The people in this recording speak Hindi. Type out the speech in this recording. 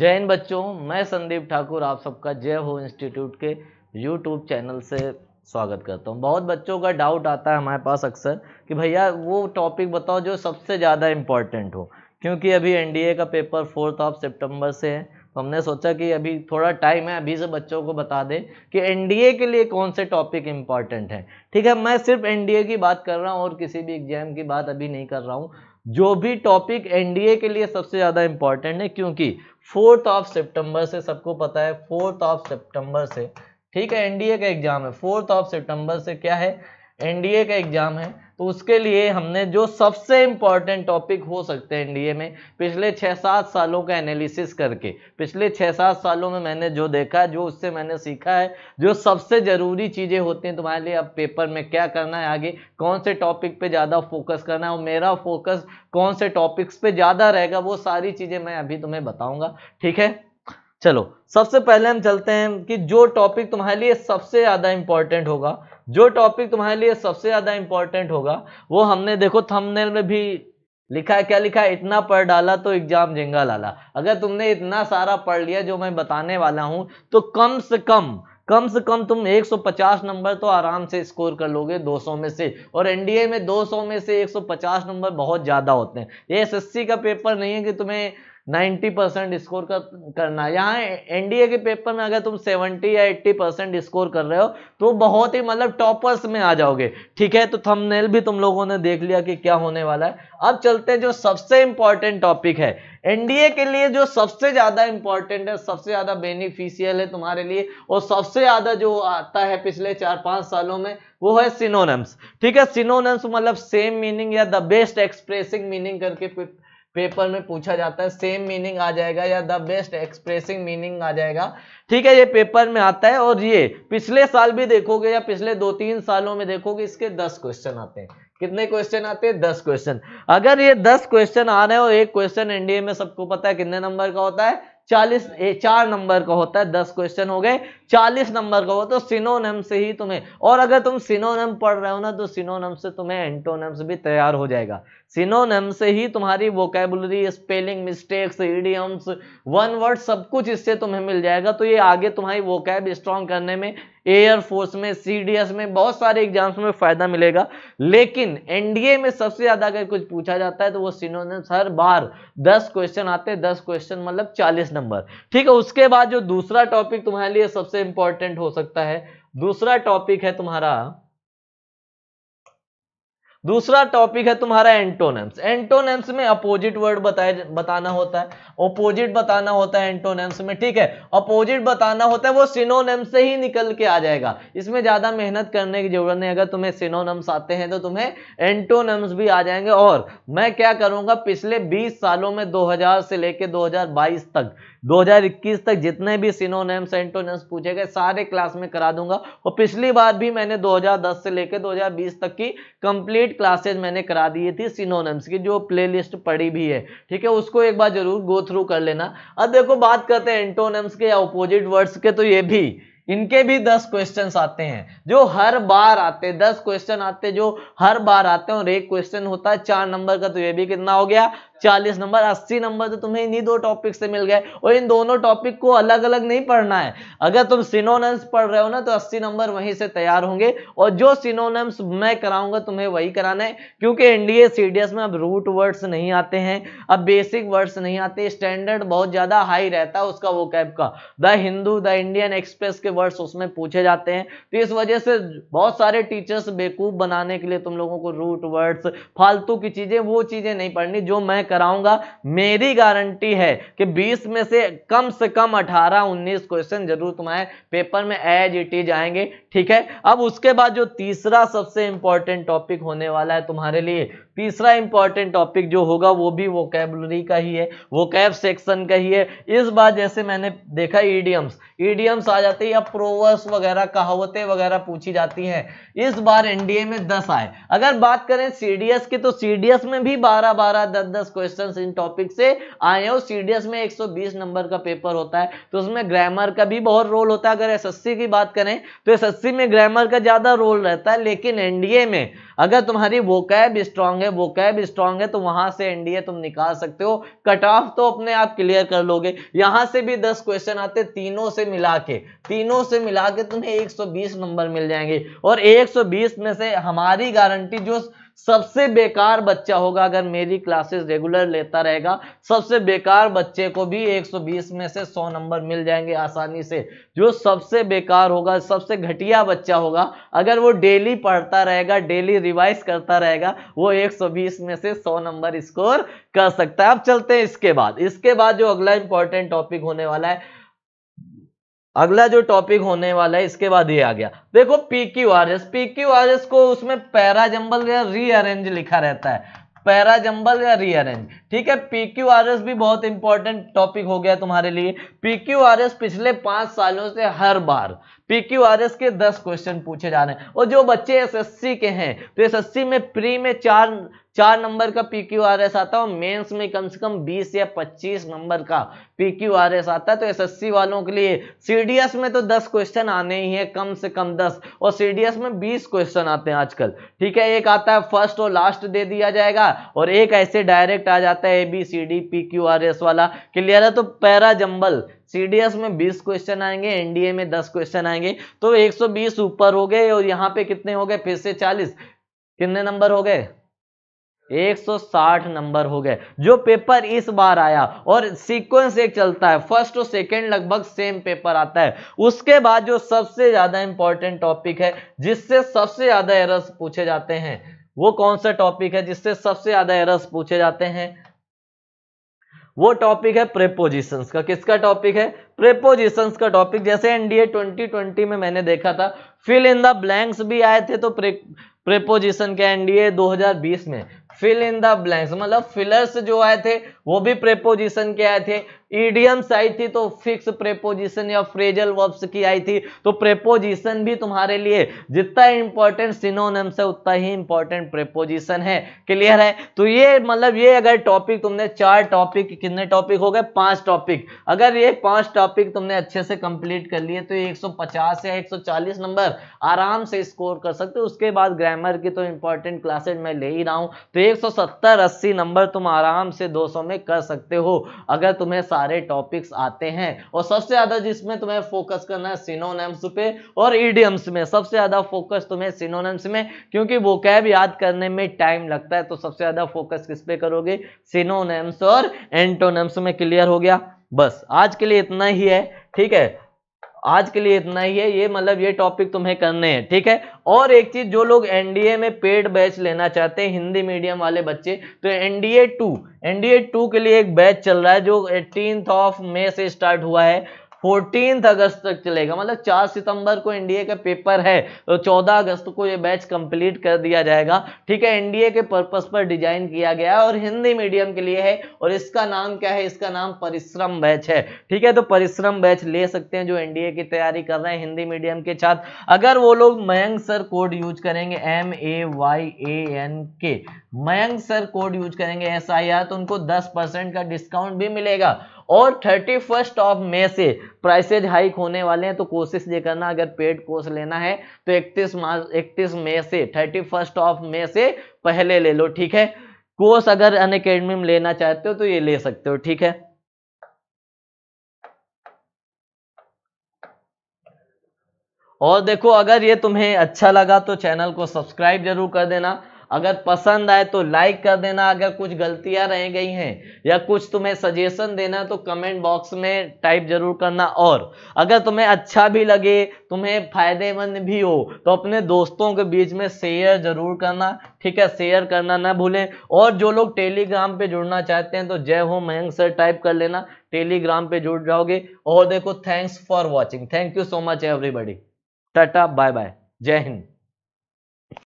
जय हिंद बच्चों मैं संदीप ठाकुर आप सबका जय हो इंस्टीट्यूट के यूट्यूब चैनल से स्वागत करता हूँ बहुत बच्चों का डाउट आता है हमारे पास अक्सर कि भैया वो टॉपिक बताओ जो सबसे ज़्यादा इम्पॉर्टेंट हो क्योंकि अभी एनडीए का पेपर फोर्थ ऑफ सितंबर से है तो हमने सोचा कि अभी थोड़ा टाइम है अभी से बच्चों को बता दें कि एन के लिए कौन से टॉपिक इम्पॉर्टेंट हैं ठीक है मैं सिर्फ एन की बात कर रहा हूँ और किसी भी एग्जाम की बात अभी नहीं कर रहा हूँ जो भी टॉपिक एनडीए के लिए सबसे ज़्यादा इंपॉर्टेंट है क्योंकि फोर्थ ऑफ सितंबर से सबको पता है फोर्थ ऑफ सितंबर से ठीक है एनडीए का एग्जाम है फोर्थ ऑफ सितंबर से क्या है एनडीए का एग्जाम है तो उसके लिए हमने जो सबसे इंपॉर्टेंट टॉपिक हो सकते हैं एनडीए में पिछले छः सात सालों का एनालिसिस करके पिछले छः सात सालों में मैंने जो देखा जो उससे मैंने सीखा है जो सबसे ज़रूरी चीज़ें होती हैं तुम्हारे लिए अब पेपर में क्या करना है आगे कौन से टॉपिक पर ज़्यादा फोकस करना है और मेरा फोकस कौन से टॉपिक्स पर ज़्यादा रहेगा वो सारी चीज़ें मैं अभी तुम्हें बताऊँगा ठीक है चलो सबसे पहले हम चलते हैं कि जो टॉपिक तुम्हारे लिए सबसे ज़्यादा इंपॉर्टेंट होगा जो टॉपिक तुम्हारे लिए सबसे ज्यादा इंपॉर्टेंट होगा वो हमने देखो थंबनेल में भी लिखा है क्या लिखा है इतना पढ़ डाला तो एग्जाम जेंगा लाला अगर तुमने इतना सारा पढ़ लिया जो मैं बताने वाला हूं तो कम से कम कम से कम तुम 150 नंबर तो आराम से स्कोर कर लोगे 200 में से और एनडीए में 200 में से 150 नंबर बहुत ज़्यादा होते हैं ये एसएससी का पेपर नहीं है कि तुम्हें 90 परसेंट स्कोर कर करना यहाँ एनडीए के पेपर में अगर तुम 70 या 80 परसेंट स्कोर कर रहे हो तो बहुत ही मतलब टॉपर्स में आ जाओगे ठीक है तो थंबनेल भी तुम लोगों ने देख लिया कि क्या होने वाला है अब चलते हैं जो सबसे इंपॉर्टेंट टॉपिक है एनडीए के लिए जो सबसे ज्यादा इंपॉर्टेंट है सबसे ज्यादा बेनिफिशियल है तुम्हारे लिए और सबसे ज्यादा जो आता है पिछले चार पांच सालों में वो है सिनोनम्स ठीक है सिनोनम्स मतलब सेम मीनिंग या द बेस्ट एक्सप्रेसिंग मीनिंग करके पेपर में पूछा जाता है सेम मीनिंग आ जाएगा या द बेस्ट एक्सप्रेसिंग मीनिंग आ जाएगा ठीक है ये पेपर में आता है और ये पिछले साल भी देखोगे या पिछले दो तीन सालों में देखोगे इसके दस क्वेश्चन आते हैं कितने क्वेश्चन आते हैं दस क्वेश्चन अगर ये दस क्वेश्चन आ रहे हैं और एक क्वेश्चन एनडीए में सबको पता है कितने नंबर का होता है चालीस चार नंबर का होता है दस क्वेश्चन हो गए चालीस नंबर का हो तो सिनोनम से ही तुम्हें और अगर तुम सिनोनम पढ़ रहे हो ना तो सिनोनम से तुम्हें एंटोनम्स भी तैयार हो जाएगा सिनोनम से ही तुम्हारी vocabulary spelling mistakes idioms one word सब कुछ इससे तुम्हें मिल जाएगा तो ये आगे तुम्हारी वोकैब स्ट्रॉन्ग करने में एयरफोर्स में सी में बहुत सारे एग्जाम्स में फायदा मिलेगा लेकिन एनडीए में सबसे ज्यादा अगर कुछ पूछा जाता है तो वो सिनोनम्स हर बार 10 क्वेश्चन आते हैं 10 क्वेश्चन मतलब 40 नंबर ठीक है उसके बाद जो दूसरा टॉपिक तुम्हारे लिए सबसे इंपॉर्टेंट हो सकता है दूसरा टॉपिक है तुम्हारा दूसरा टॉपिक है तुम्हारा एंटोनेम्स एंटोनेम्स में अपोजिट वर्ड बताए बताना होता है अपोजिट बताना होता है एंटोनेम्स में ठीक है अपोजिट बताना होता है वो सिनोनेम्स से ही निकल के आ जाएगा इसमें ज़्यादा मेहनत करने की जरूरत नहीं अगर तुम्हें सिनोनेम्स आते हैं तो तुम्हें एंटोनेम्स भी आ जाएंगे और मैं क्या करूँगा पिछले बीस सालों में दो से लेकर दो तक 2021 तक जितने भी सिनोनेम सेंटोनेम्स पूछे गए सारे क्लास में करा दूंगा और पिछली बार भी मैंने 2010 से लेकर 2020 तक की कंप्लीट क्लासेज मैंने करा दी थी सिनोनेम्स की जो प्लेलिस्ट पड़ी भी है ठीक है उसको एक बार जरूर गो थ्रू कर लेना अब देखो बात करते हैं एंटोनेम्स के या अपोजिट वर्ड्स के तो ये भी इनके भी दस क्वेश्चन आते हैं जो हर बार आते हैं दस क्वेश्चन आते जो हर बार आते हैं और एक क्वेश्चन होता है चार नंबर का तो ये भी कितना हो गया चालीस नंबर अस्सी नंबर तो तुम्हें इन्हीं दो टॉपिक से मिल गए और इन दोनों टॉपिक को अलग अलग नहीं पढ़ना है अगर तुम सिनोनम्स पढ़ रहे हो ना तो अस्सी नंबर वहीं से तैयार होंगे और जो सिनोनम्स मैं कराऊंगा तुम्हें वही कराना है क्योंकि एनडीए सीडीएस में अब रूट वर्ड्स नहीं आते हैं अब बेसिक वर्ड्स नहीं आते स्टैंडर्ड बहुत ज्यादा हाई रहता है उसका वो कैब का the Hindu the Indian Express के वर्ड्स उसमें पूछे जाते हैं तो इस वजह से बहुत सारे टीचर्स बेकूफ़ बनाने के लिए तुम लोगों को रूट वर्ड्स फालतू की चीजें वो चीजें नहीं पढ़नी जो मैं कराऊंगा मेरी गारंटी है कि 20 में से कम से कम 18-19 क्वेश्चन जरूर तुम्हारे पेपर में एज इट इज आएंगे ठीक है अब उसके बाद जो तीसरा सबसे इंपॉर्टेंट टॉपिक होने वाला है तुम्हारे लिए तीसरा इंपॉर्टेंट टॉपिक जो होगा वो भी वोकेबलरी का ही है वो कैब सेक्शन का ही है इस बार जैसे मैंने देखा ईडियम्स ईडियम्स आ जाते हैं या प्रोवर्स वगैरह कहावतें वगैरह पूछी जाती हैं इस बार एनडीए में दस आए अगर बात करें सीडीएस की तो सीडीएस में भी बारह बारह दस दस क्वेश्चन इन टॉपिक से आए हैं और सीडीएस में 120 नंबर का पेपर होता है तो उसमें ग्रामर का भी बहुत रोल होता है अगर एस की बात करें तो एस में ग्रामर का ज्यादा रोल रहता है लेकिन एनडीए में अगर तुम्हारी वोकैब स्ट्रांग स्ट्रांग है वो कैब स्ट्रांग है तो वहां से एनडीए तुम निकाल सकते हो कट ऑफ तो अपने आप क्लियर कर लोगे यहां से भी दस क्वेश्चन आते तीनों से मिला के तीनों से मिला के तुम्हें एक नंबर मिल जाएंगे और एक में से हमारी गारंटी जो सबसे बेकार बच्चा होगा अगर मेरी क्लासेस रेगुलर लेता रहेगा सबसे बेकार बच्चे को भी 120 में से 100 नंबर मिल जाएंगे आसानी से जो सबसे बेकार होगा सबसे घटिया बच्चा होगा अगर वो डेली पढ़ता रहेगा डेली रिवाइज करता रहेगा वो 120 में से 100 नंबर स्कोर कर सकता है अब चलते हैं इसके बाद इसके बाद जो अगला इंपॉर्टेंट टॉपिक होने वाला है अगला जो टॉपिक होने वाला है इसके बाद ये आ गया देखो P Q R S P Q R S को उसमें पैराजंबल या रीअरेंज लिखा रहता है पैराजंबल या रीअरेंज ठीक है पी क्यू आर एस भी बहुत इंपॉर्टेंट टॉपिक हो गया तुम्हारे लिए पी क्यू आर एस पिछले पांच सालों से हर बार पी क्यू आर एस के दस क्वेश्चन पूछे जा रहे हैं और जो बच्चे एस एस सी के हैं तो एस एस सी में प्री में चार चार नंबर का पी क्यू आर एस आता है और मेंस में कम से कम 20 या 25 नंबर का पी क्यू आर एस आता है तो एसएससी वालों के लिए सीडीएस में तो 10 क्वेश्चन आने ही है कम से कम 10 और सीडीएस में 20 क्वेश्चन आते हैं आजकल ठीक है एक आता है फर्स्ट और लास्ट दे दिया जाएगा और एक ऐसे डायरेक्ट आ जाता है A B C D P Q R S वाला क्लियर है तो पैरा जंबल एस में 20 क्वेश्चन आएंगे एनडीए में 10 क्वेश्चन आएंगे तो 120 ऊपर हो गए और यहाँ पे कितने हो गए फिर से 40 कितने नंबर हो गए 160 नंबर हो गए जो पेपर इस बार आया और सीक्वेंस एक चलता है फर्स्ट और सेकंड लगभग सेम पेपर आता है उसके बाद जो सबसे ज्यादा इंपॉर्टेंट टॉपिक है जिससे सबसे ज्यादा एरर्स पूछे जाते हैं वो कौन सा टॉपिक है जिससे सबसे ज्यादा एरर्स पूछे जाते हैं वो टॉपिक है प्रेपोजिशंस का किसका टॉपिक है प्रेपोजिशंस का टॉपिक जैसे एनडीए 2020 में मैंने देखा था फिल इन द ब्लैंक्स भी आए थे तो प्रे प्रेपोजिशन के एनडीए 2020 में फिल इन द ब्लैंक्स मतलब फिलर्स जो आए थे वो भी प्रेपोजिशन के आए थे ईडियम्स आई थी तो फिक्स प्रेपोजिशन या फ्रेजल वर्ब्स की आई थी तो प्रेपोजिशन भी तुम्हारे लिए जितना इंपॉर्टेंट सिनोनम्स है उतना ही इंपॉर्टेंट प्रेपोजिशन है क्लियर है तो ये मतलब ये अगर टॉपिक तुमने चार टॉपिक कितने टॉपिक हो गए पांच टॉपिक अगर ये पांच टॉपिक तुमने अच्छे से कंप्लीट कर लिए तो एक या एक नंबर आराम से स्कोर कर सकते हो उसके बाद ग्रामर की तो इंपॉर्टेंट क्लासेज मैं ले ही रहा हूँ तो एक सौ नंबर तुम आराम से दो में कर सकते हो अगर तुम्हें सारे टॉपिक्स आते हैं और सबसे ज्यादा जिसमें तुम्हें फोकस करना है सिनोनेम्स पे और ईडियम्स में सबसे ज्यादा फोकस तुम्हें सिनोनेम्स में क्योंकि वो कैब याद करने में टाइम लगता है तो सबसे ज्यादा फोकस किस पे करोगे सिनोनेम्स और एंटोनेम्स में क्लियर हो गया बस आज के लिए इतना ही है ठीक है आज के लिए इतना ही है ये मतलब ये टॉपिक तुम्हें करने हैं ठीक है और एक चीज जो लोग एनडीए में पेड बैच लेना चाहते हैं हिंदी मीडियम वाले बच्चे तो एनडीए टू एनडीए टू के लिए एक बैच चल रहा है जो एटीन ऑफ मे से स्टार्ट हुआ है फोर्टीन अगस्त तक चलेगा मतलब चार सितंबर को एनडीए का पेपर है तो चौदह अगस्त को ये बैच कंप्लीट कर दिया जाएगा ठीक है एनडीए के पर्पस पर डिजाइन किया गया है और हिंदी मीडियम के लिए है और इसका नाम क्या है इसका नाम परिश्रम बैच है ठीक है तो परिश्रम बैच ले सकते हैं जो एनडीए की तैयारी कर रहे हैं हिंदी मीडियम के छात्र अगर वो लोग मयंक सर कोड यूज करेंगे M A Y A N के मयंक सर कोड यूज करेंगे एस आई आर तो उनको दस परसेंट का डिस्काउंट भी मिलेगा और थर्टी फर्स्ट ऑफ मे से प्राइसेज हाइक होने वाले हैं तो कोशिश ये करना अगर पेड कोर्स लेना है तो इकतीस मार्च इकतीस मई से थर्टी फर्स्ट ऑफ मे से पहले ले लो ठीक है कोर्स अगर अन अकेडमी में लेना चाहते हो तो ये ले सकते हो ठीक है और देखो अगर ये तुम्हें अच्छा लगा तो चैनल को सब्सक्राइब जरूर कर देना अगर पसंद आए तो लाइक कर देना अगर कुछ गलतियां रह गई हैं या कुछ तुम्हें सजेशन देना है तो कमेंट बॉक्स में टाइप जरूर करना और अगर तुम्हें अच्छा भी लगे तुम्हें फायदेमंद भी हो तो अपने दोस्तों के बीच में शेयर जरूर करना ठीक है शेयर करना ना भूलें और जो लोग टेलीग्राम पे जुड़ना चाहते हैं तो जय हो मयंक सर टाइप कर लेना टेलीग्राम पे जुड़ जाओगे और देखो thanks for watching thank you so much everybody tata bye bye जय हिंद